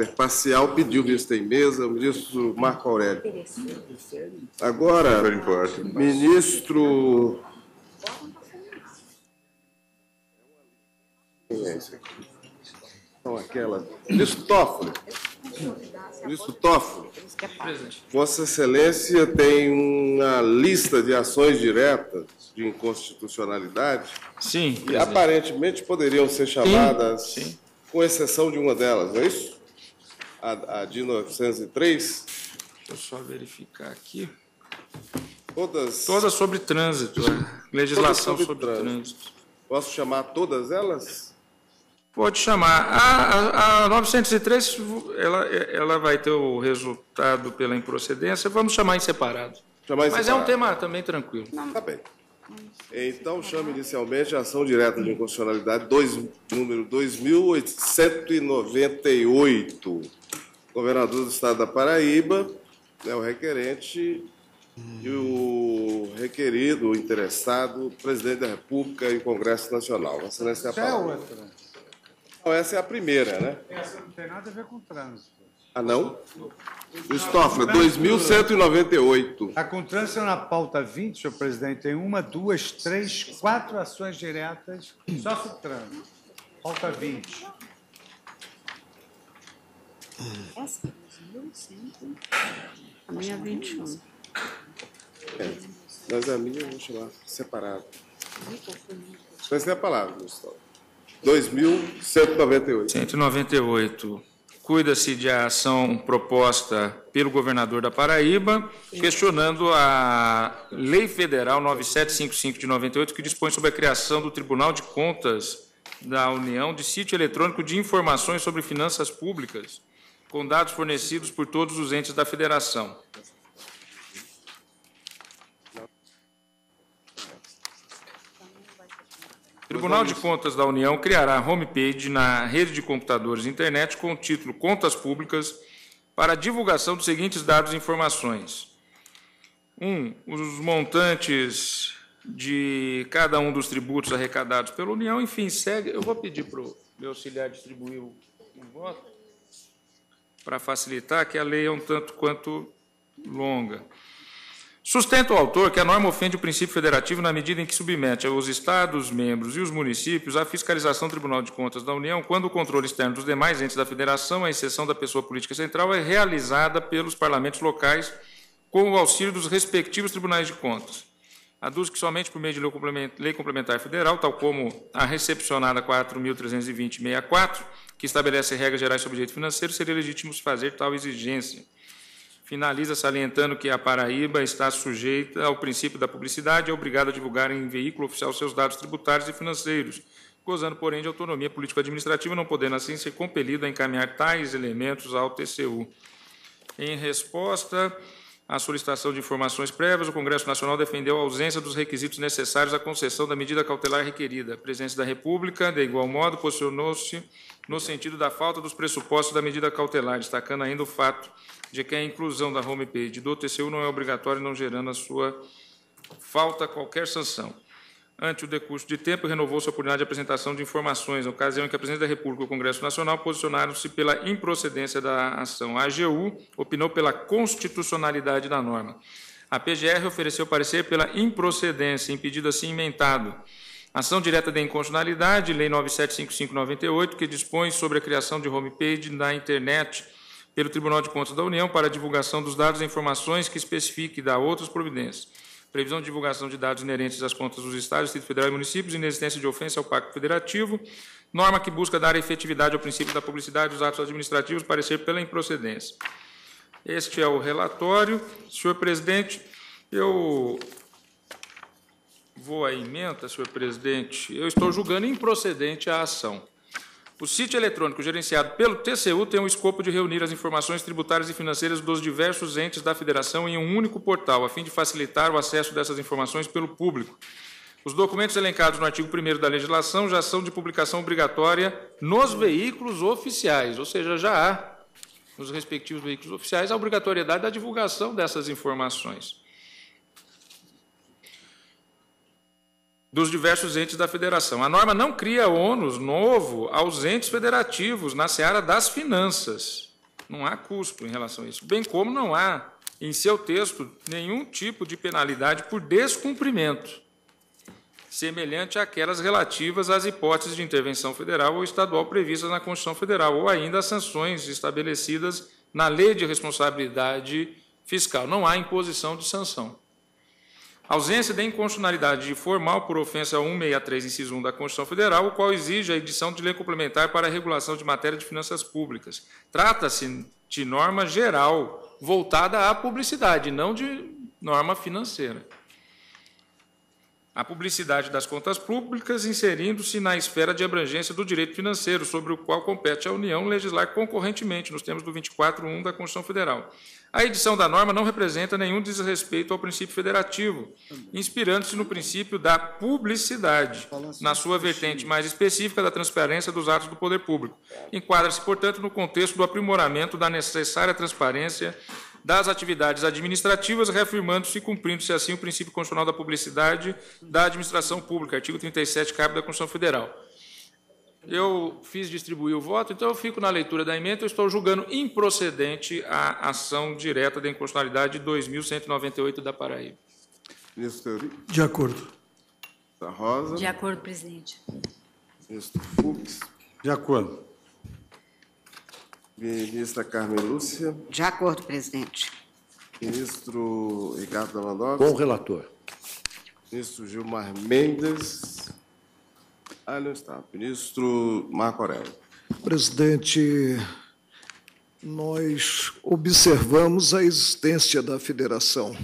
caráter parcial, pediu o ministro em mesa, o ministro Marco Aurélio. Agora, ministro. Quem é esse aqui? Não, aquela. Ministro Toffoli. Ministro Toffoli. Vossa Excelência tem uma lista de ações diretas de inconstitucionalidade. Sim. Que aparentemente poderiam ser chamadas, sim, sim. com exceção de uma delas, não é isso? a, a de 903 Deixa eu só verificar aqui. Todas. Todas sobre trânsito, né? legislação sobre, sobre trânsito. trânsito. Posso chamar todas elas? Pode chamar. A, a, a 903 ela, ela vai ter o resultado pela improcedência. Vamos chamar em separado. Chamar em Mas separado. é um tema também tranquilo. Tá bem. Então, chamo inicialmente a ação direta de inconstitucionalidade dois, número 2898 governador do estado da Paraíba, né, o requerente e o requerido, o interessado, presidente da República e Congresso Nacional. Essa, Excelência, é a palavra. outra. Não, essa é a primeira, né? Essa não tem nada a ver com trânsito. Ah, não? Luiz Toffler, 2198. A contrança na pauta 20, senhor presidente, tem uma, duas, três, quatro ações diretas, só sobre trânsito. Pauta 20. A minha 21. É, é. Mas a minha eu vou chamar separado. Mas não a palavra, Gustavo. 2198. 198. Cuida-se de a ação proposta pelo governador da Paraíba, questionando a Lei Federal 9755 de 98, que dispõe sobre a criação do Tribunal de Contas da União de sítio eletrônico de informações sobre finanças públicas com dados fornecidos por todos os entes da federação. O Tribunal de Contas da União criará homepage na rede de computadores e internet com o título Contas Públicas para divulgação dos seguintes dados e informações. 1. Um, os montantes de cada um dos tributos arrecadados pela União. Enfim, segue. Eu vou pedir para o meu auxiliar distribuir o voto para facilitar, que a lei é um tanto quanto longa. Sustenta o autor que a norma ofende o princípio federativo na medida em que submete aos Estados, membros e os municípios a fiscalização do Tribunal de Contas da União quando o controle externo dos demais entes da Federação, à exceção da pessoa política central, é realizada pelos parlamentos locais com o auxílio dos respectivos tribunais de contas. Aduz que somente por meio de lei complementar federal, tal como a recepcionada 4.320.64, que estabelece regras gerais sobre direito financeiro, seria legítimo fazer tal exigência. Finaliza salientando que a Paraíba está sujeita ao princípio da publicidade e é obrigada a divulgar em veículo oficial seus dados tributários e financeiros, gozando, porém, de autonomia político-administrativa, não podendo, assim, ser compelida a encaminhar tais elementos ao TCU. Em resposta, à solicitação de informações prévias, o Congresso Nacional defendeu a ausência dos requisitos necessários à concessão da medida cautelar requerida. A presidência da República, de igual modo, posicionou-se no sentido da falta dos pressupostos da medida cautelar, destacando ainda o fato de que a inclusão da homepage do TCU não é obrigatória, não gerando a sua falta qualquer sanção ante o decurso de tempo, renovou sua oportunidade de apresentação de informações, na ocasião em que a Presidente da República e o Congresso Nacional posicionaram-se pela improcedência da ação. A AGU opinou pela constitucionalidade da norma. A PGR ofereceu parecer pela improcedência, impedido assim inventado. Ação direta de inconstitucionalidade, Lei 975598, que dispõe sobre a criação de homepage na internet pelo Tribunal de Contas da União para divulgação dos dados e informações que especifique e dá outras providências previsão de divulgação de dados inerentes às contas dos Estados, Distrito Federal e municípios, inexistência de ofensa ao Pacto Federativo, norma que busca dar efetividade ao princípio da publicidade dos atos administrativos, parecer pela improcedência. Este é o relatório. Senhor presidente, eu vou à emenda, senhor presidente. Eu estou julgando improcedente a ação. O sítio eletrônico gerenciado pelo TCU tem o escopo de reunir as informações tributárias e financeiras dos diversos entes da Federação em um único portal, a fim de facilitar o acesso dessas informações pelo público. Os documentos elencados no artigo 1 da legislação já são de publicação obrigatória nos veículos oficiais, ou seja, já há nos respectivos veículos oficiais a obrigatoriedade da divulgação dessas informações. dos diversos entes da federação. A norma não cria ônus novo aos entes federativos na seara das finanças. Não há custo em relação a isso. Bem como não há, em seu texto, nenhum tipo de penalidade por descumprimento, semelhante àquelas relativas às hipóteses de intervenção federal ou estadual previstas na Constituição Federal, ou ainda às sanções estabelecidas na Lei de Responsabilidade Fiscal. Não há imposição de sanção. A ausência de inconstitucionalidade formal por ofensa a 163, inciso 1 da Constituição Federal, o qual exige a edição de lei complementar para a regulação de matéria de finanças públicas. Trata-se de norma geral voltada à publicidade, não de norma financeira a publicidade das contas públicas, inserindo-se na esfera de abrangência do direito financeiro, sobre o qual compete à União legislar concorrentemente, nos termos do 24.1 da Constituição Federal. A edição da norma não representa nenhum desrespeito ao princípio federativo, inspirando-se no princípio da publicidade, na sua vertente mais específica da transparência dos atos do poder público. Enquadra-se, portanto, no contexto do aprimoramento da necessária transparência das atividades administrativas, reafirmando-se e cumprindo-se assim o princípio constitucional da publicidade da administração pública, artigo 37, cabo da Constituição Federal. Eu fiz distribuir o voto, então eu fico na leitura da emenda. Eu estou julgando improcedente a ação direta da inconstitucionalidade 2198 da Paraíba. Ministro De acordo. Da Rosa. De acordo, presidente. Ministro Fux. De acordo. Ministra Carmen Lúcia. De acordo, presidente. Ministro Ricardo Lewandowski. Com o relator. Ministro Gilmar Mendes. Ah, não está. Ministro Marco Aurélio. Presidente, nós observamos a existência da federação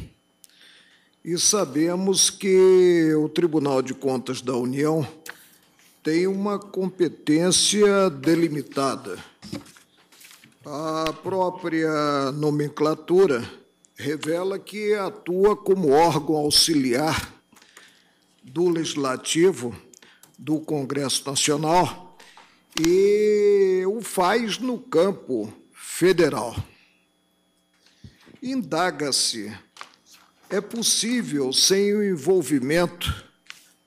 e sabemos que o Tribunal de Contas da União tem uma competência delimitada a própria nomenclatura revela que atua como órgão auxiliar do Legislativo do Congresso Nacional e o faz no campo federal. Indaga-se: é possível, sem o envolvimento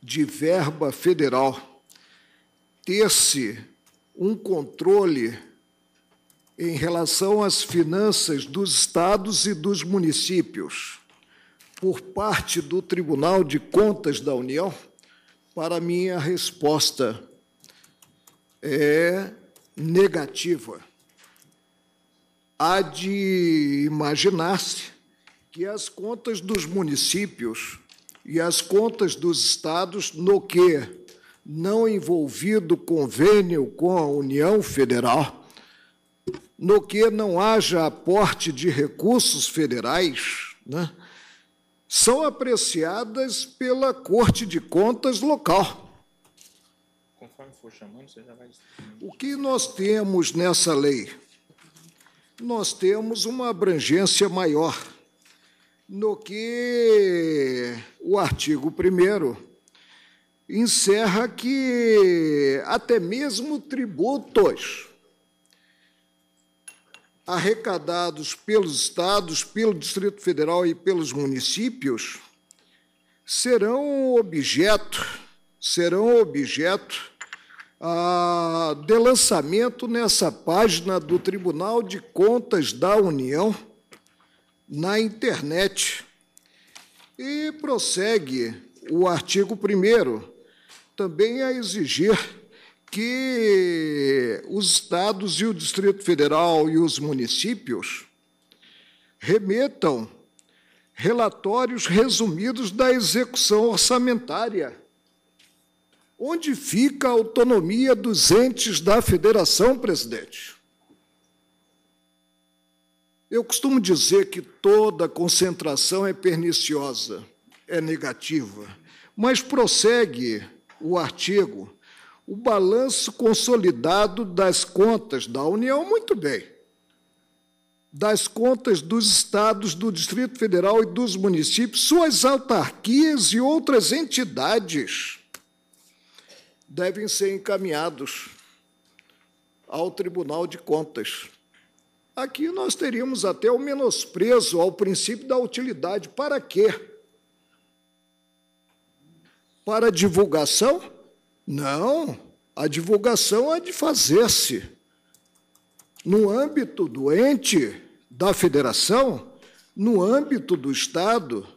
de verba federal, ter-se um controle em relação às finanças dos estados e dos municípios por parte do Tribunal de Contas da União, para mim a resposta é negativa. Há de imaginar-se que as contas dos municípios e as contas dos estados, no que não envolvido convênio com a União Federal, no que não haja aporte de recursos federais, né, são apreciadas pela Corte de Contas local. Conforme for chamando, você já vai. O que nós temos nessa lei? Nós temos uma abrangência maior no que o artigo 1 encerra que até mesmo tributos arrecadados pelos estados, pelo Distrito Federal e pelos municípios serão objeto, serão objeto ah, de lançamento nessa página do Tribunal de Contas da União na internet. E prossegue o artigo 1 também a exigir que os estados e o Distrito Federal e os municípios remetam relatórios resumidos da execução orçamentária. Onde fica a autonomia dos entes da federação, presidente? Eu costumo dizer que toda concentração é perniciosa, é negativa, mas prossegue o artigo o balanço consolidado das contas da União, muito bem, das contas dos estados, do Distrito Federal e dos municípios, suas autarquias e outras entidades devem ser encaminhados ao Tribunal de Contas. Aqui nós teríamos até o menosprezo ao princípio da utilidade. Para quê? Para divulgação? Não, a divulgação é de fazer-se. No âmbito do ente da federação, no âmbito do Estado,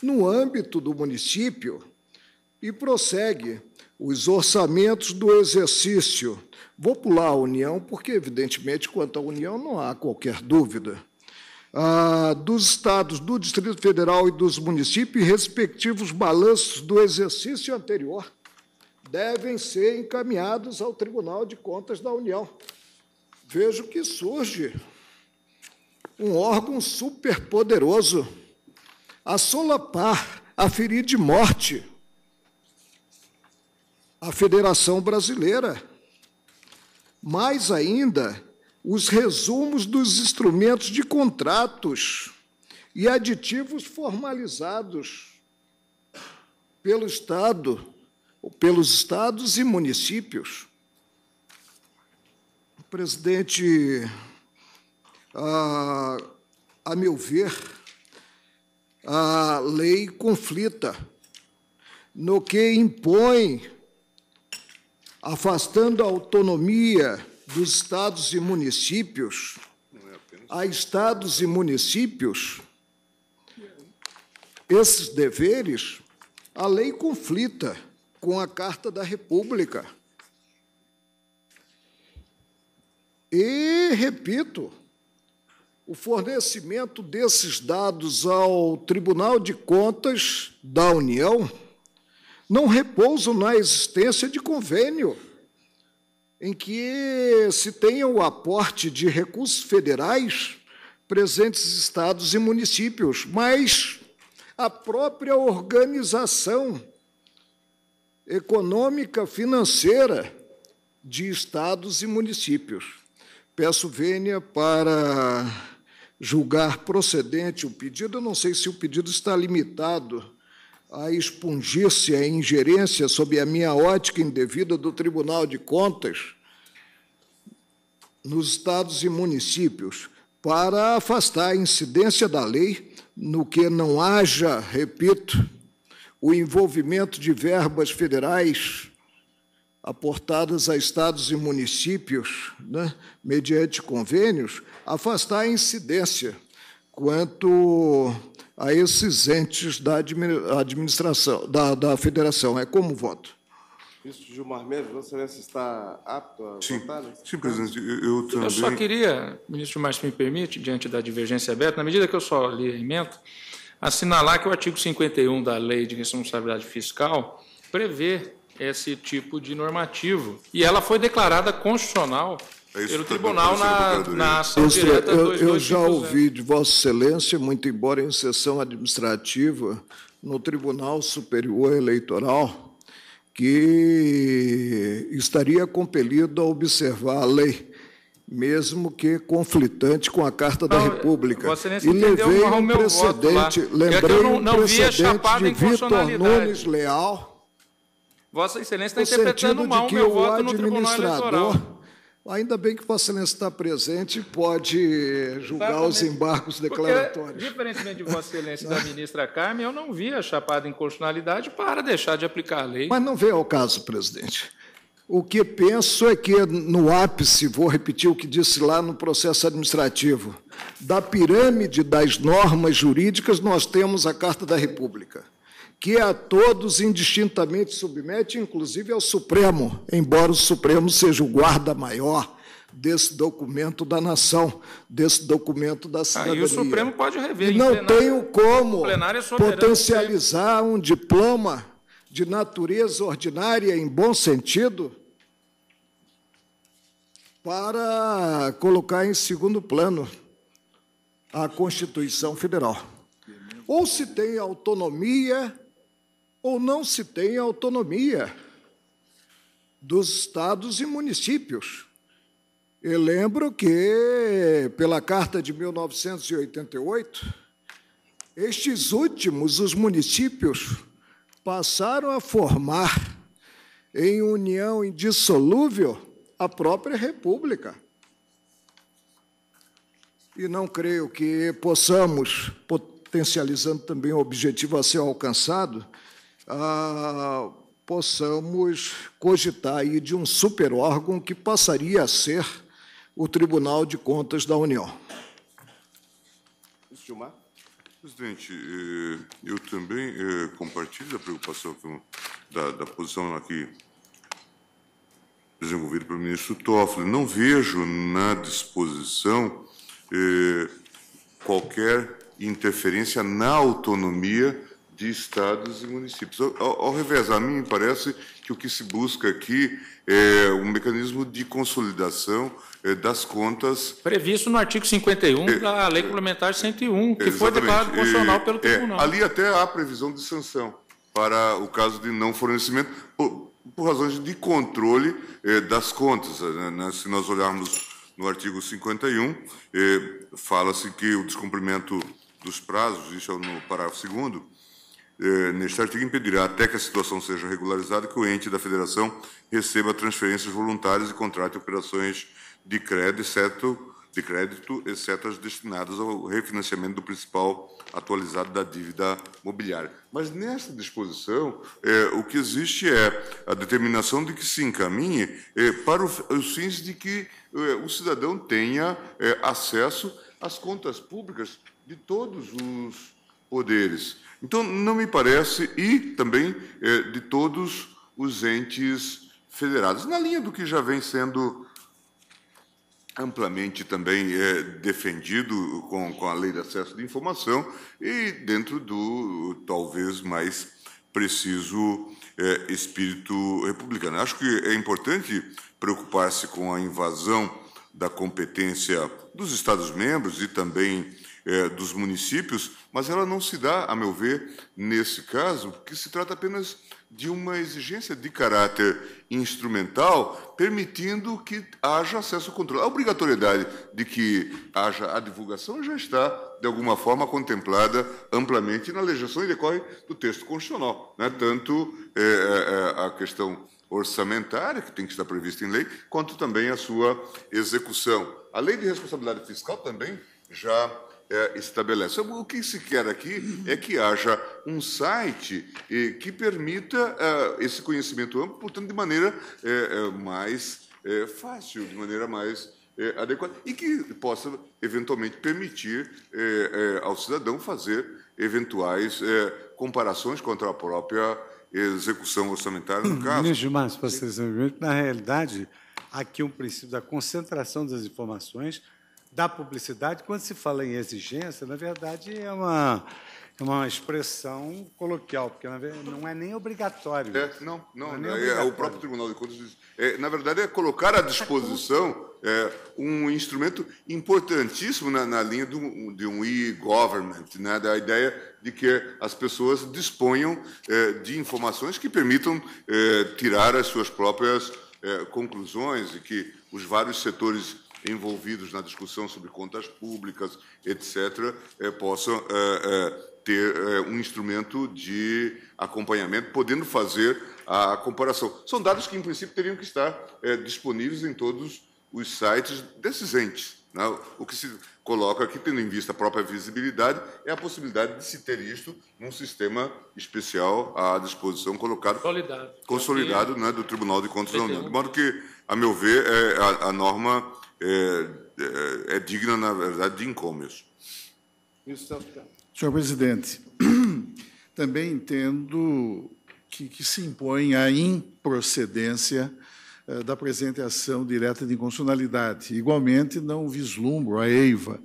no âmbito do município, e prossegue os orçamentos do exercício. Vou pular a União, porque, evidentemente, quanto à União não há qualquer dúvida. Ah, dos estados, do Distrito Federal e dos municípios, respectivos balanços do exercício anterior devem ser encaminhados ao Tribunal de Contas da União. Vejo que surge um órgão superpoderoso a solapar, a ferir de morte a Federação Brasileira. Mais ainda, os resumos dos instrumentos de contratos e aditivos formalizados pelo Estado pelos estados e municípios. presidente, a, a meu ver, a lei conflita no que impõe, afastando a autonomia dos estados e municípios, a estados e municípios, esses deveres, a lei conflita com a Carta da República. E, repito, o fornecimento desses dados ao Tribunal de Contas da União não repousa na existência de convênio em que se tenha o aporte de recursos federais presentes estados e municípios, mas a própria organização econômica financeira de estados e municípios. Peço vênia para julgar procedente o pedido. Eu não sei se o pedido está limitado a expungir-se a ingerência sob a minha ótica indevida do Tribunal de Contas nos estados e municípios para afastar a incidência da lei no que não haja, repito, o envolvimento de verbas federais aportadas a estados e municípios, né, mediante convênios, afastar a incidência quanto a esses entes da administração, da, da federação. É como voto. Ministro Gilmar Mendes, Vossa Excelência está apto a sim, votar? Sim, presidente, eu, eu também. Eu só queria, ministro, mas me permite, diante da divergência aberta, na medida que eu só lhe emento, assinalar que o artigo 51 da Lei de Responsabilidade Fiscal prevê esse tipo de normativo. E ela foi declarada constitucional é pelo tá tribunal na, na ação Ministra, direta eu, eu já ouvi de Vossa Excelência, muito embora em sessão administrativa, no Tribunal Superior Eleitoral, que estaria compelido a observar a lei mesmo que conflitante com a Carta não, da República. e levei um precedente, lembrei eu não, não um precedente de Vitor Nunes Leal, Vossa Excelência está interpretando mal o meu voto no Tribunal Eleitoral. Ainda bem que Vossa Excelência está presente e pode julgar Exatamente. os embargos declaratórios. Porque, diferentemente de Vossa Excelência da ministra Carmen, eu não vi a chapada inconstitucionalidade para deixar de aplicar a lei. Mas não veio ao caso, presidente. O que penso é que, no ápice, vou repetir o que disse lá no processo administrativo, da pirâmide das normas jurídicas, nós temos a Carta da República, que a todos indistintamente submete, inclusive ao Supremo, embora o Supremo seja o guarda maior desse documento da nação, desse documento da cidadania. Aí o Supremo pode rever. E não tenho como é potencializar um diploma de natureza ordinária, em bom sentido, para colocar em segundo plano a Constituição Federal. Ou se tem autonomia ou não se tem autonomia dos estados e municípios. Eu lembro que, pela Carta de 1988, estes últimos, os municípios, passaram a formar, em união indissolúvel, a própria República. E não creio que possamos, potencializando também o objetivo a ser alcançado, ah, possamos cogitar aí de um super órgão que passaria a ser o Tribunal de Contas da União. Presidente, eh, eu também eh, compartilho da preocupação da, da posição aqui desenvolvido pelo ministro Toffoli. Não vejo na disposição eh, qualquer interferência na autonomia de estados e municípios. Ao, ao, revés, a mim parece que o que se busca aqui é um mecanismo de consolidação eh, das contas. Previsto no artigo 51 é, eh, da Lei é, Complementar 101, que foi declarado constitucional é, pelo Tribunal. ali até há previsão de sanção para o caso de não fornecimento. Por, por razões de controle eh, das contas. Eh, né? né? Se nós olharmos no artigo 51, eh, fala-se que o descumprimento dos prazos, isso é no parágrafo 2, eh, neste artigo impedirá, até que a situação seja regularizada, que o ente da federação receba transferências voluntárias e contrate operações de crédito, exceto de crédito, exceto as destinadas ao refinanciamento do principal atualizado da dívida mobiliária. Mas nessa disposição, é, o que existe é a determinação de que se encaminhe é, para os fins de que é, o cidadão tenha é, acesso às contas públicas de todos os poderes. Então, não me parece, e também é, de todos os entes federados, na linha do que já vem sendo amplamente também é, defendido com, com a lei de acesso de informação e dentro do talvez mais preciso é, espírito republicano. Acho que é importante preocupar-se com a invasão da competência dos Estados-membros e também é, dos municípios, mas ela não se dá, a meu ver, nesse caso, porque se trata apenas de uma exigência de caráter instrumental, permitindo que haja acesso ao controle. A obrigatoriedade de que haja a divulgação já está, de alguma forma, contemplada amplamente na legislação e decorre do texto constitucional. Né? Tanto é, é, é, a questão orçamentária, que tem que estar prevista em lei, quanto também a sua execução. A lei de responsabilidade fiscal também já é, estabelece. O que se quer aqui é que haja um site que permita é, esse conhecimento amplo, portanto, de maneira é, é, mais fácil, de maneira mais adequada, e que possa, eventualmente, permitir ao cidadão fazer eventuais comparações contra a própria execução orçamentária, no hum, caso. Ministro Márcio, para ser na realidade, aqui um princípio da concentração das informações da publicidade, quando se fala em exigência, na verdade é uma, é uma expressão coloquial, porque não é nem obrigatório. É, não, não, não é, é, é o próprio Tribunal de Contas diz. É, na verdade, é colocar à disposição é, um instrumento importantíssimo na, na linha do, de um e-government, né, da ideia de que as pessoas disponham de informações que permitam tirar as suas próprias conclusões e que os vários setores envolvidos na discussão sobre contas públicas, etc., eh, possam eh, eh, ter um instrumento de acompanhamento, podendo fazer a comparação. São dados que, em princípio, teriam que estar disponíveis em todos os sites desses entes. Né? O que se coloca aqui, tendo em vista a própria visibilidade, é a possibilidade de se ter isto num sistema especial à disposição colocado, consolidado, consolidado né, do Tribunal de Contas da União. De modo que, a meu ver, é, a, a norma é, é, é digna, na verdade, de incômios. Senhor presidente, também entendo que, que se impõe a improcedência eh, da presente ação direta de inconstitucionalidade. Igualmente, não vislumbro a EIVA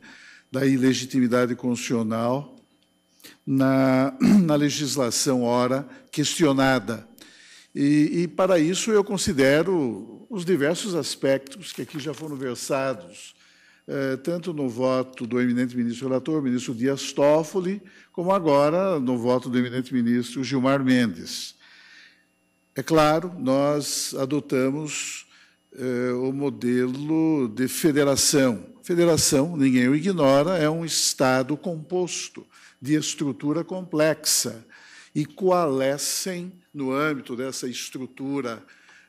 da ilegitimidade constitucional na, na legislação, ora questionada e, e, para isso eu considero os diversos aspectos que aqui já foram versados, eh, tanto no voto do eminente ministro relator, ministro Dias Toffoli, como agora no voto do eminente ministro Gilmar Mendes. É claro, nós adotamos eh, o modelo de federação. Federação, ninguém o ignora, é um Estado composto, de estrutura complexa, e coalescem no âmbito dessa estrutura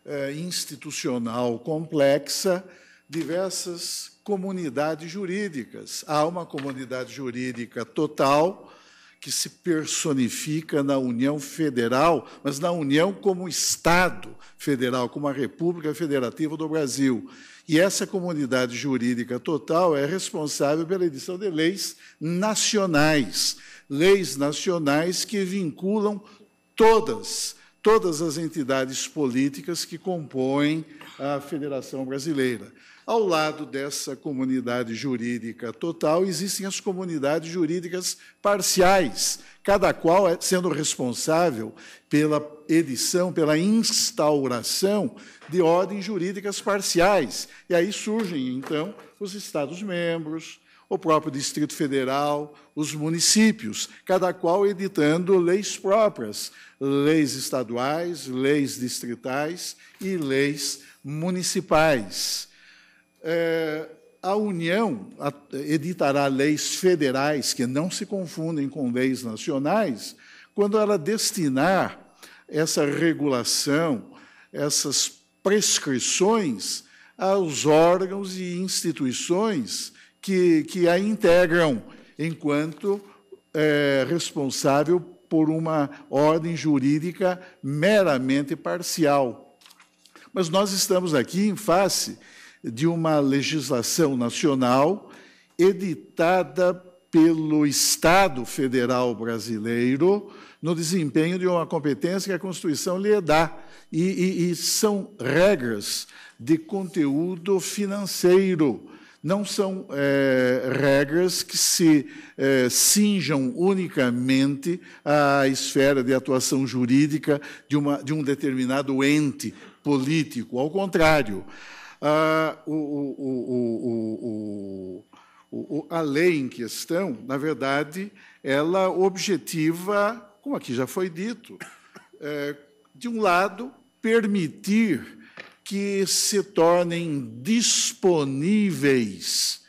eh, institucional complexa, diversas comunidades jurídicas. Há uma comunidade jurídica total que se personifica na União Federal, mas na União como Estado Federal, como a República Federativa do Brasil. E essa comunidade jurídica total é responsável pela edição de leis nacionais, leis nacionais que vinculam todas, todas as entidades políticas que compõem a Federação Brasileira. Ao lado dessa comunidade jurídica total, existem as comunidades jurídicas parciais, cada qual é sendo responsável pela edição, pela instauração de ordens jurídicas parciais. E aí surgem, então, os Estados-membros, o próprio Distrito Federal, os municípios, cada qual editando leis próprias, leis estaduais, leis distritais e leis municipais. É, a União editará leis federais que não se confundem com leis nacionais quando ela destinar essa regulação, essas prescrições aos órgãos e instituições que, que a integram enquanto é, responsável por uma ordem jurídica meramente parcial. Mas nós estamos aqui em face de uma legislação nacional editada pelo Estado Federal Brasileiro no desempenho de uma competência que a Constituição lhe dá. E, e, e são regras de conteúdo financeiro não são é, regras que se é, cinjam unicamente à esfera de atuação jurídica de, uma, de um determinado ente político. Ao contrário, a, o, o, o, a lei em questão, na verdade, ela objetiva, como aqui já foi dito, é, de um lado, permitir que se tornem disponíveis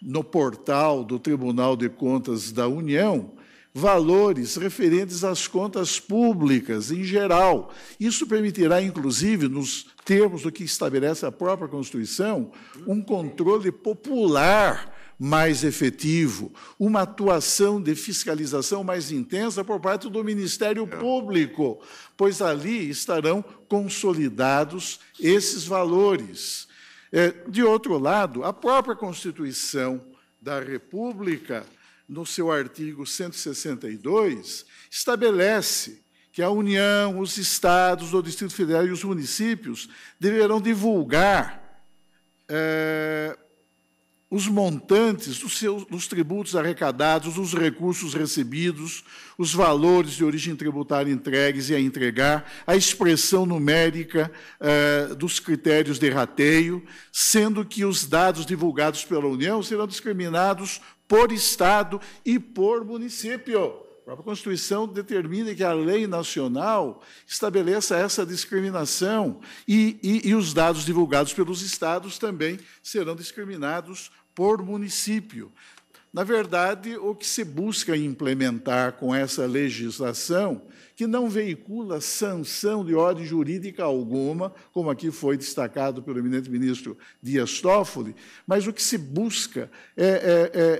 no portal do Tribunal de Contas da União valores referentes às contas públicas em geral. Isso permitirá, inclusive, nos termos do que estabelece a própria Constituição, um controle popular mais efetivo, uma atuação de fiscalização mais intensa por parte do Ministério é. Público, pois ali estarão consolidados esses valores. É, de outro lado, a própria Constituição da República, no seu artigo 162, estabelece que a União, os estados, o Distrito Federal e os municípios deverão divulgar é, os montantes dos, seus, dos tributos arrecadados, os recursos recebidos, os valores de origem tributária entregues e a entregar, a expressão numérica eh, dos critérios de rateio, sendo que os dados divulgados pela União serão discriminados por Estado e por município. A própria Constituição determina que a lei nacional estabeleça essa discriminação e, e, e, os dados divulgados pelos estados também serão discriminados por município. Na verdade, o que se busca implementar com essa legislação, que não veicula sanção de ordem jurídica alguma, como aqui foi destacado pelo eminente ministro Dias Toffoli, mas o que se busca é, é,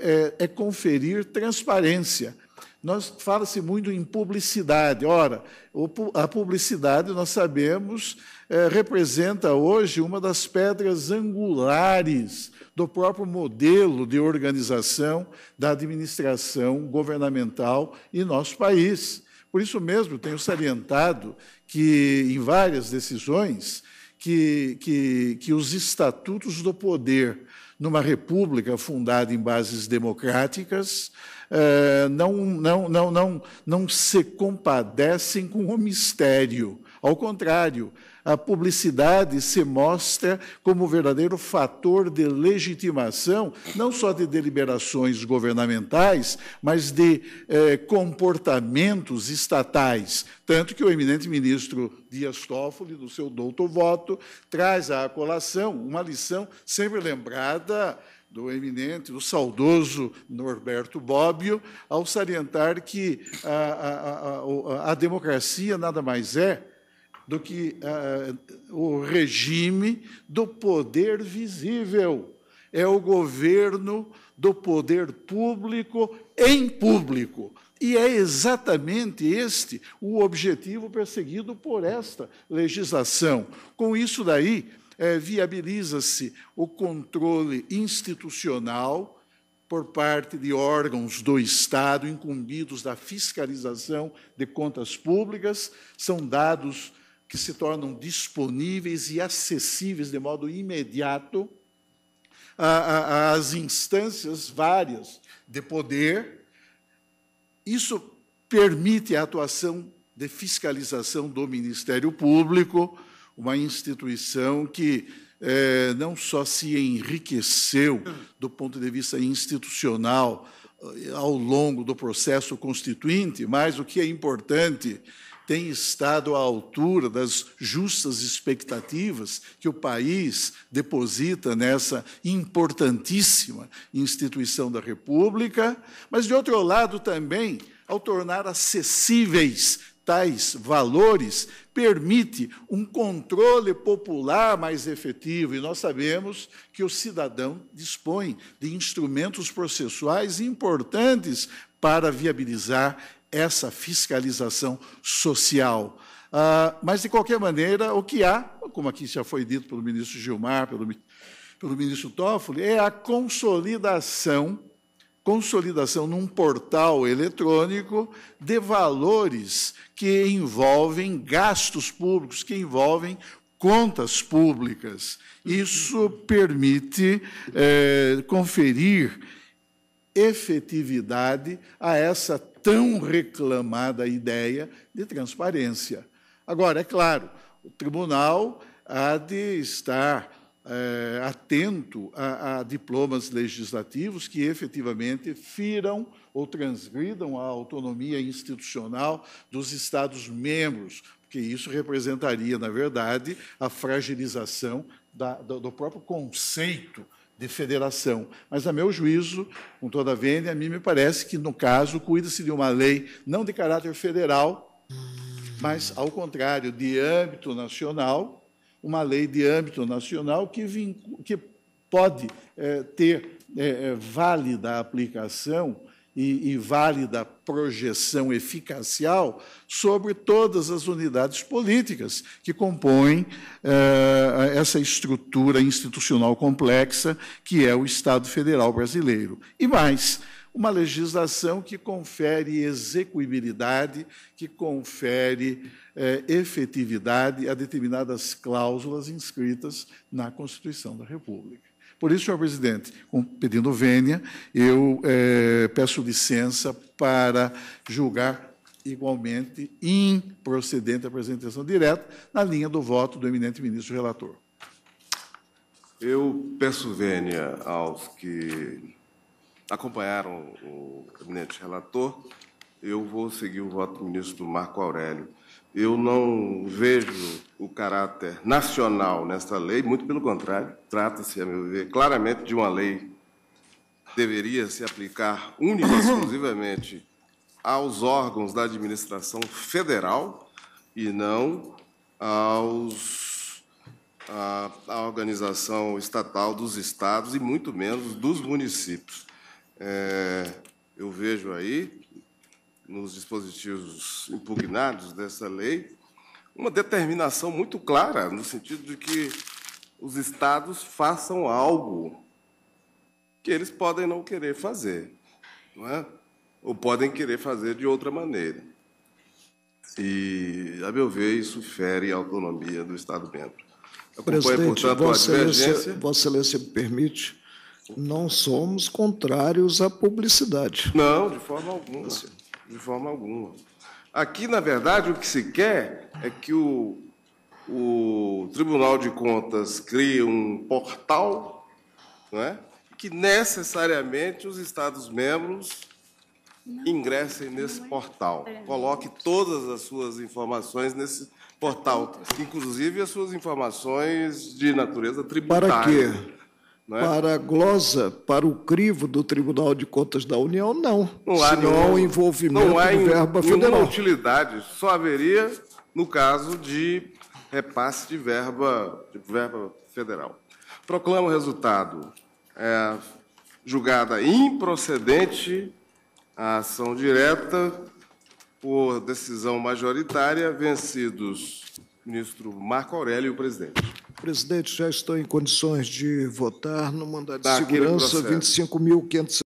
é, é, é conferir transparência nós fala-se muito em publicidade. Ora, a publicidade, nós sabemos, é, representa hoje uma das pedras angulares do próprio modelo de organização da administração governamental em nosso país. Por isso mesmo, tenho salientado que, em várias decisões, que, que, que os estatutos do poder numa república fundada em bases democráticas não, não, não, não, não se compadecem com o mistério. Ao contrário, a publicidade se mostra como verdadeiro fator de legitimação, não só de deliberações governamentais, mas de eh, comportamentos estatais. Tanto que o eminente ministro Dias Toffoli, no seu doutor voto, traz à colação uma lição sempre lembrada do eminente, do saudoso Norberto Bobbio, ao salientar que a, a, a, a democracia nada mais é do que o regime do poder visível. É o governo do poder público em público. E é exatamente este o objetivo perseguido por esta legislação. Com isso daí, é, viabiliza-se o controle institucional por parte de órgãos do Estado incumbidos da fiscalização de contas públicas, são dados que se tornam disponíveis e acessíveis de modo imediato às instâncias várias de poder. Isso permite a atuação de fiscalização do Ministério Público, uma instituição que é, não só se enriqueceu do ponto de vista institucional eh, ao longo do processo constituinte, mas o que é importante, tem estado à altura das justas expectativas que o país deposita nessa importantíssima instituição da República, mas, de outro lado, também ao tornar acessíveis tais valores permite um controle popular mais efetivo, e nós sabemos que o cidadão dispõe de instrumentos processuais importantes para viabilizar essa fiscalização social. Ah, mas, de qualquer maneira, o que há, como aqui já foi dito pelo ministro Gilmar, pelo, pelo ministro Toffoli, é a consolidação consolidação num portal eletrônico de valores que envolvem gastos públicos, que envolvem contas públicas. Isso permite é, conferir efetividade a essa tão reclamada ideia de transparência. Agora, é claro, o tribunal há de estar é, atento a, a, diplomas legislativos que efetivamente firam ou transgridam a autonomia institucional dos Estados-membros, porque isso representaria, na verdade, a fragilização da, do, do próprio conceito de federação. Mas, a meu juízo, com toda a vênia, a mim me parece que, no caso, cuida-se de uma lei não de caráter federal, mas, ao contrário, de âmbito nacional, uma lei de âmbito nacional que, que pode é, ter é, válida aplicação e, e, válida projeção eficacial sobre todas as unidades políticas que compõem essa estrutura institucional complexa que é o Estado Federal brasileiro. E mais, uma legislação que confere execuibilidade, que confere é, efetividade a determinadas cláusulas inscritas na Constituição da República. Por isso, senhor presidente, pedindo vênia, eu é, peço licença para julgar igualmente improcedente a apresentação direta, na linha do voto do eminente ministro relator. Eu peço vênia aos que acompanharam o gabinete relator. Eu vou seguir o voto do ministro Marco Aurélio. Eu não vejo o caráter nacional nesta lei, muito pelo contrário, trata-se, a meu ver, claramente de uma lei que deveria se aplicar única e exclusivamente aos órgãos da administração federal e não aos, à organização estatal dos estados e muito menos dos municípios. É, eu vejo aí, nos dispositivos impugnados dessa lei, uma determinação muito clara, no sentido de que os estados façam algo que eles podem não querer fazer, não é? ou podem querer fazer de outra maneira. E, a meu ver, isso fere a autonomia do Estado membro. Acompanho, Presidente, portanto, Vossa, Excelência, Vossa Excelência me permite não somos contrários à publicidade. Não, de forma alguma. De forma alguma. Aqui, na verdade, o que se quer é que o, o Tribunal de Contas crie um portal é? que necessariamente os Estados-membros ingressem nesse é portal. Coloque todas as suas informações nesse tá portal, inclusive as suas informações de natureza tributária. Para quê? é? para a glosa, para o crivo do Tribunal de Contas da União, não. Não há senão nenhum, envolvimento não há verba federal. Nenhuma utilidade, só haveria no caso de repasse de verba, de verba federal. Proclamo o resultado. É, julgada improcedente a ação direta por decisão majoritária, vencidos ministro Marco Aurélio e o presidente. Presidente, já estou em condições de votar no mandato de tá segurança 25.500.